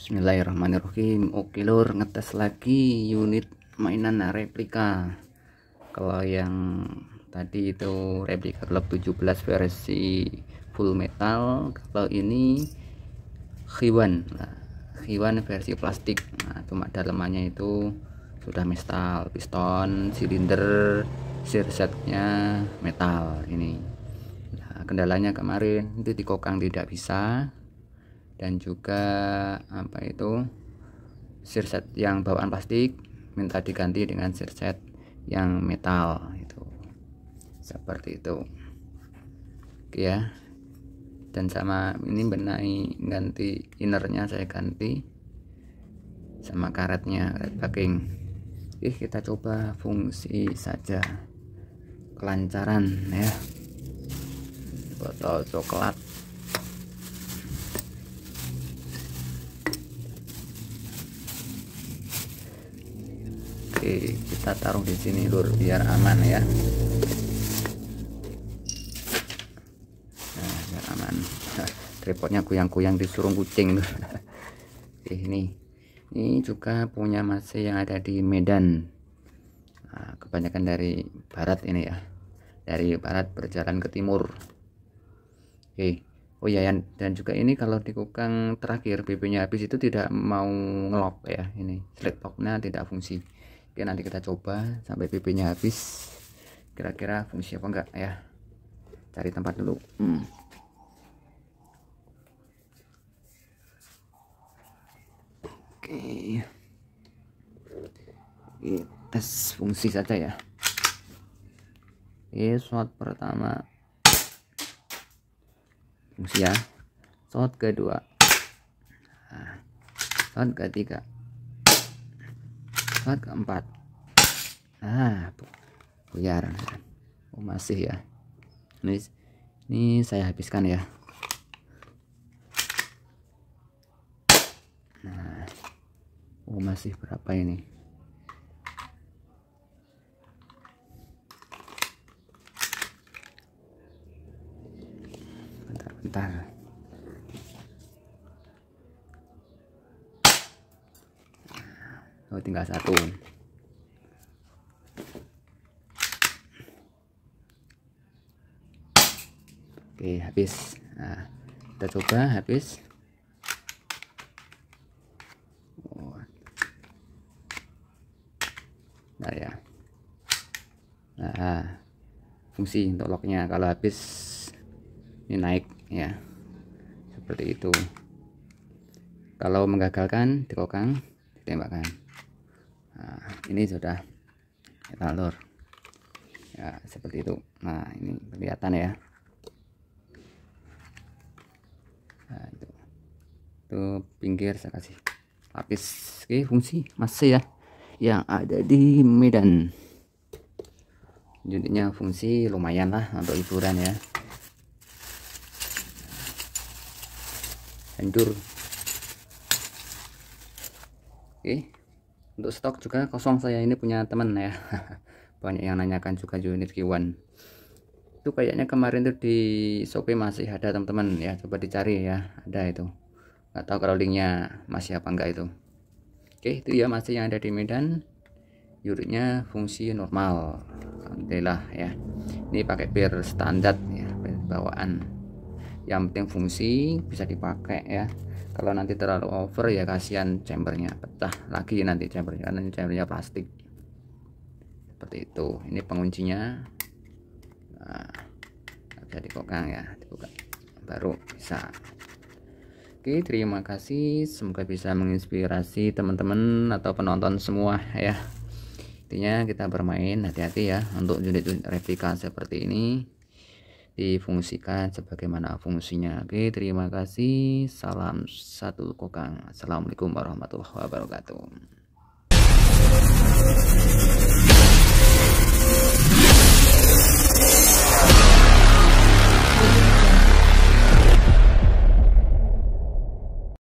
Bismillahirrahmanirrahim Oke lur ngetes lagi unit mainan replika kalau yang tadi itu replika klub 17 versi full metal kalau ini hewan nah, hewan versi plastik nah cuma dalamannya itu sudah metal piston silinder sirsetnya metal ini nah, kendalanya kemarin itu di kokang tidak bisa dan juga apa itu sirset yang bawaan plastik minta diganti dengan sirset yang metal itu seperti itu Oke ya dan sama ini benahi ganti innernya saya ganti sama karetnya karet packing Oke kita coba fungsi saja kelancaran ya botol coklat Oke, kita taruh di sini lur biar aman ya. Nah, biar aman. Tripodnya kuyang-kuyang disuruh kucing. Oke, ini. Ini juga punya masih yang ada di Medan. Nah, kebanyakan dari barat ini ya. Dari barat berjalan ke timur. Oke. Oh iya dan juga ini kalau di kukang terakhir bb habis itu tidak mau ngelok ya ini slip tidak fungsi. Oke nanti kita coba sampai PP habis kira-kira fungsi apa enggak ya cari tempat dulu hmm. oke oke tes fungsi saja ya oke shot pertama fungsi ya shot kedua nah, shot ketiga empat keempat nah buyar oh, masih ya ini ini saya habiskan ya nah oh masih berapa ini bentar bentar oh, tinggal satu oke habis nah, kita coba habis nah ya nah fungsi untuk locknya kalau habis ini naik ya seperti itu kalau menggagalkan dikokang ditembakkan nah, ini sudah kita lur ya seperti itu nah ini kelihatan ya nah, itu. pinggir saya kasih lapis oke fungsi masih ya yang ada di Medan jadinya fungsi lumayan lah untuk hiburan ya hancur nah, oke untuk stok juga kosong saya ini punya teman ya banyak yang nanyakan juga unit kiwan itu kayaknya kemarin tuh di Shopee masih ada teman-teman ya coba dicari ya ada itu nggak tahu kalau linknya masih apa enggak itu oke itu ya masih yang ada di Medan unitnya fungsi normal Alhamdulillah ya ini pakai bir standar ya bawaan yang penting fungsi bisa dipakai ya kalau nanti terlalu over ya kasihan chambernya pecah lagi nanti chambernya karena ini chambernya plastik seperti itu ini penguncinya nah, bisa dikokang ya dibuka baru bisa oke terima kasih semoga bisa menginspirasi teman-teman atau penonton semua ya intinya kita bermain hati-hati ya untuk unit-unit replika seperti ini difungsikan sebagaimana fungsinya. Oke, terima kasih. Salam satu kokang. Assalamualaikum warahmatullahi wabarakatuh.